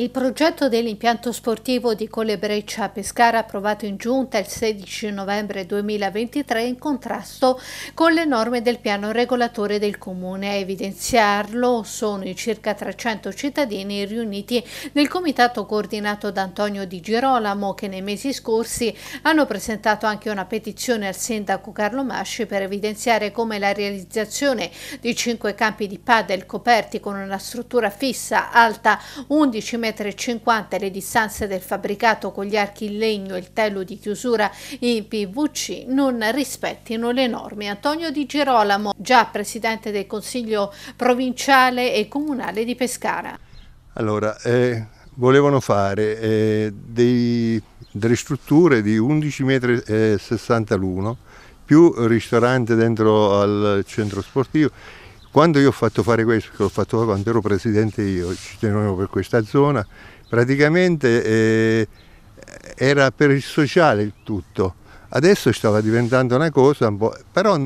Il progetto dell'impianto sportivo di Colebreccia a Pescara approvato in giunta il 16 novembre 2023 è in contrasto con le norme del piano regolatore del comune. A evidenziarlo sono i circa 300 cittadini riuniti nel comitato coordinato da Antonio Di Girolamo che nei mesi scorsi hanno presentato anche una petizione al sindaco Carlo Masci per evidenziare come la realizzazione di cinque campi di padel coperti con una struttura fissa alta 11 metri le distanze del fabbricato con gli archi in legno e il telo di chiusura in PVC non rispettino le norme. Antonio Di Girolamo, già presidente del Consiglio provinciale e comunale di Pescara. Allora, eh, volevano fare eh, dei, delle strutture di 11,60 m l'uno, più ristorante dentro al centro sportivo quando io ho fatto fare questo, che l'ho fatto quando ero presidente io, ci tenevo per questa zona, praticamente eh, era per il sociale il tutto. Adesso stava diventando una cosa un po', però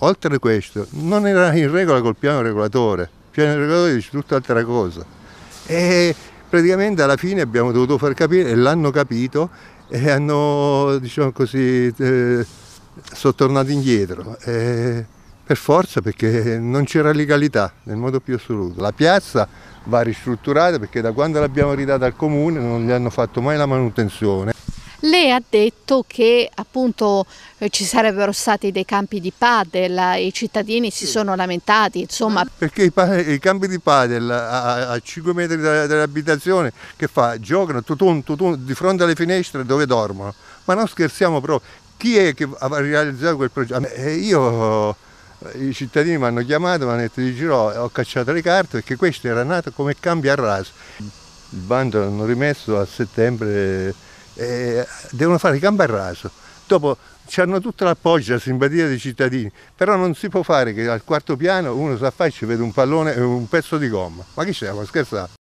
oltre a questo non era in regola col piano regolatore, il piano regolatore dice tutt'altra cosa. E praticamente alla fine abbiamo dovuto far capire e l'hanno capito e hanno, diciamo così, eh, sono tornati indietro. Eh, per forza perché non c'era legalità nel modo più assoluto. La piazza va ristrutturata perché da quando l'abbiamo ridata al comune non gli hanno fatto mai la manutenzione. Lei ha detto che appunto eh, ci sarebbero stati dei campi di padel, i cittadini si sono lamentati, insomma. Perché i, i campi di padel a, a 5 metri dall'abitazione che fa? Giocano tutun, tutun, di fronte alle finestre dove dormono. Ma non scherziamo proprio. Chi è che ha realizzato quel progetto? Eh, io i cittadini mi hanno chiamato, mi hanno detto di giro, ho cacciato le carte perché questo era nato come cambio a raso. Il bando l'hanno rimesso a settembre e devono fare il cambio a raso. Dopo hanno tutto l'appoggio, la simpatia dei cittadini, però non si può fare che al quarto piano uno si affaccia e vede un pallone e un pezzo di gomma. Ma chi c'è? Ma Scherzate?